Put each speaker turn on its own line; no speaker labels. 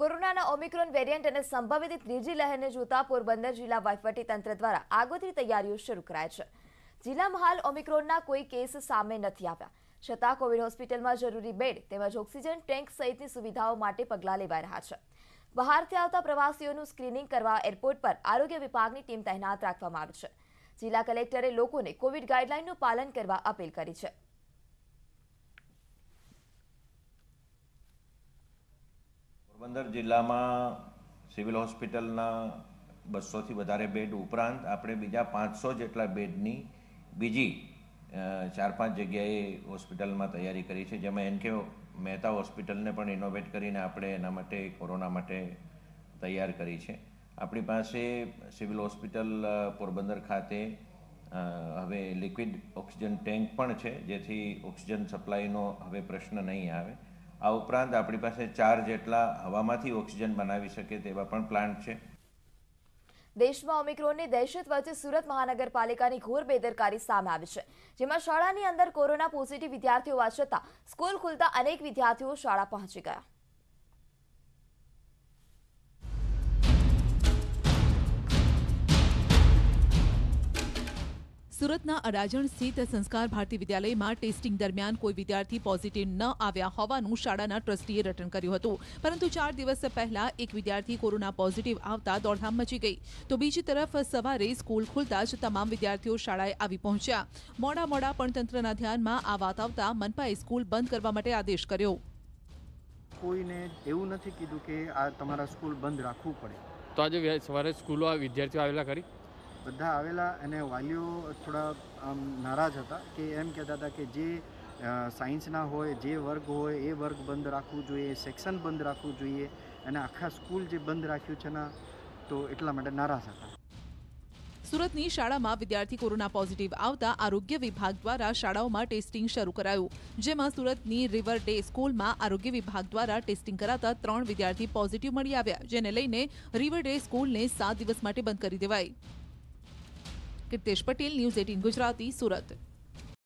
કોરોનાના Omicron variant અને સંભવિત ત્રીજી લહેરને જોતા પોરબંદર જિલ્લા વહીવટી તંત્ર દ્વારા આગોતરી તૈયારીઓ શરૂ કરાય છે જિલ્લામાં હાલ ઓમિક્રોનના કોઈ કેસ સામે નથી આવ્યા છતાં કોવિડ હોસ્પિટલમાં જરૂરી બેડ તેમજ ઓક્સિજન ટેન્ક સહિતની સુવિધાઓ માટે પગલાં લેવાઈ રહ્યા છે બહારથી આવતા પ્રવાસીઓનું સ્ક્રીનિંગ કરવા એરપોર્ટ પર આરોગ્ય વિભાગની ટીમ તૈનાત રાખવામાં આવી છે જિલ્લા કલેક્ટરે લોકોને કોવિડ ગાઈડલાઈનનું પાલન કરવા અપીલ કરી છે
પોરબંદર જિલ્લામાં સિવિલ હોસ્પિટલના બસોથી વધારે બેડ ઉપરાંત આપણે બીજા પાંચસો જેટલા બેડની બીજી ચાર પાંચ જગ્યાએ હોસ્પિટલમાં તૈયારી કરી છે જેમાં એન એનકે મહેતા હોસ્પિટલને પણ ઇનોવેટ કરીને આપણે એના માટે કોરોના માટે તૈયાર કરી છે આપણી પાસે સિવિલ હોસ્પિટલ પોરબંદર ખાતે હવે લિક્વિડ ઓક્સિજન ટેન્ક પણ છે જેથી ઓક્સિજન સપ્લાયનો હવે પ્રશ્ન નહીં આવે આ ઉપરાંત આપણી પાસે ચાર જેટલા હવામાંથી ઓક્સિજન બનાવી શકે તેવા પણ પ્લાન્ટ છે
દેશમાં ઓમિક્રોનની દહેશત વચ્ચે સુરત મહાનગરપાલિકાની ઘોર બેદરકારી સામે આવી છે જેમાં શાળાની અંદર કોરોના પોઝિટિવ વિદ્યાર્થીઓ હોવા છતાં સ્કૂલ ખુલતા અનેક વિદ્યાર્થીઓ શાળા પહોંચી ગયા
સુરતના અડાજણ સ્થિત સંસ્કાર ભારતી વિદ્યાલયમાં ટેસ્ટિંગ દરમિયાન કોઈ વિદ્યાર્થી પોઝિટિવ ન આવ્યા હોવાનું શાળાના ટ્રસ્ટીએ રટન કર્યું હતું પરંતુ ચાર દિવસ પહેલા એક વિદ્યાર્થી કોરોના પોઝિટિવ આવતા દોડધામ મચી ગઈ તો બીજી તરફ સવારે સ્કૂલ ખુલતા જ તમામ વિદ્યાર્થીઓ શાળાએ આવી પહોંચ્યા મોડા મોડા પણ તંત્રના ધ્યાનમાં આ વાત આવતા મનપાએ સ્કૂલ બંધ કરવા માટે આદેશ કર્યો
કોઈને એવું નથી કીધું કે આ તમારા સ્કૂલ બંધ રાખવું પડે તો આજે સવારે સ્કૂલો વિદ્યાર્થીઓ આવેલા કરી બધા આવેલા અને વાલીઓ થોડા આમ નારાજ હતા કે એમ કહેતા હતા કે જે સાયન્સના હોય જે વર્ગ હોય એ વર્ગ બંધ રાખવું જોઈએ સેક્શન બંધ રાખવું જોઈએ અને આખા સ્કૂલ જે બંધ રાખ્યું છે ને તો એટલા માટે નારાજ હતા
સુરતની શાળામાં વિદ્યાર્થી કોરોના પોઝિટિવ આવતા આરોગ્ય વિભાગ દ્વારા શાળાઓમાં ટેસ્ટિંગ શરૂ કરાયું જેમાં સુરતની રિવર ડે સ્કૂલમાં આરોગ્ય વિભાગ દ્વારા ટેસ્ટિંગ કરાતા ત્રણ વિદ્યાર્થી પોઝિટિવ મળી આવ્યા જેને લઈને રિવર ડે સ્કૂલને સાત દિવસ માટે બંધ કરી દેવાઈ દિપ્તેશ પટેલ ન્યૂઝ એટીન ગુજરાતી સુરત